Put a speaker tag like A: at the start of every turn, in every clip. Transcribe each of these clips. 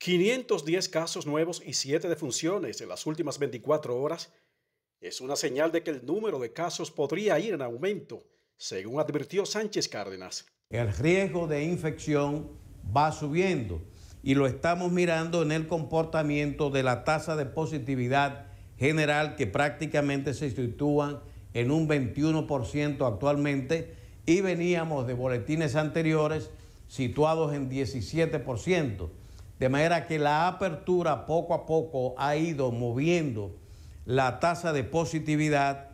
A: 510 casos nuevos y 7 defunciones en las últimas 24 horas es una señal de que el número de casos podría ir en aumento, según advirtió Sánchez Cárdenas.
B: El riesgo de infección va subiendo y lo estamos mirando en el comportamiento de la tasa de positividad general que prácticamente se sitúan en un 21% actualmente y veníamos de boletines anteriores situados en 17%. De manera que la apertura poco a poco ha ido moviendo la tasa de positividad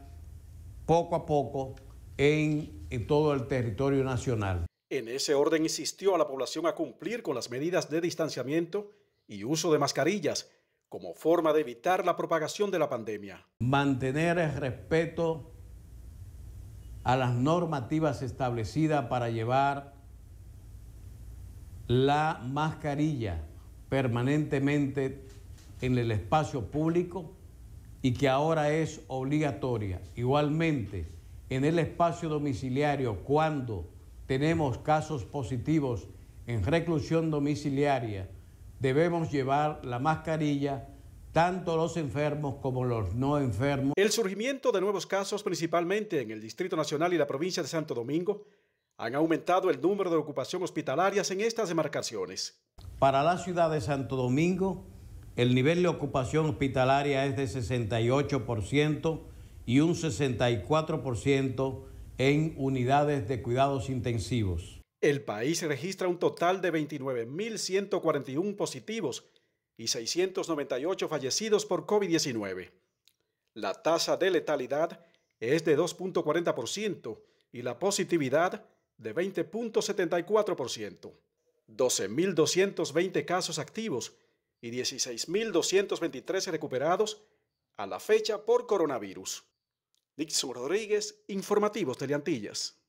B: poco a poco en, todo el territorio nacional.
A: En ese orden insistió a la población a cumplir con las medidas de distanciamiento y uso de mascarillas como forma de evitar la propagación de la pandemia.
B: Mantener el respeto a las normativas establecidas para llevar la mascarilla permanentemente en el espacio público y que ahora es obligatoria. Igualmente, en el espacio domiciliario, cuando tenemos casos positivos en reclusión domiciliaria, debemos llevar la mascarilla tanto los enfermos como los no enfermos.
A: El surgimiento de nuevos casos, principalmente en el Distrito Nacional y la provincia de Santo Domingo, han aumentado el número de ocupación hospitalarias en estas demarcaciones. Para la ciudad
B: de Santo Domingo, el nivel de ocupación hospitalaria es de 68% y un 64% en unidades de cuidados intensivos.
A: El país registra un total de 29.141 positivos y 698 fallecidos por COVID-19. La tasa de letalidad es de 2.40% y la positividad de 20.74%. 12.220 casos activos y 16.223 recuperados a la fecha por coronavirus. Nixon Rodríguez, Informativos Teleantillas.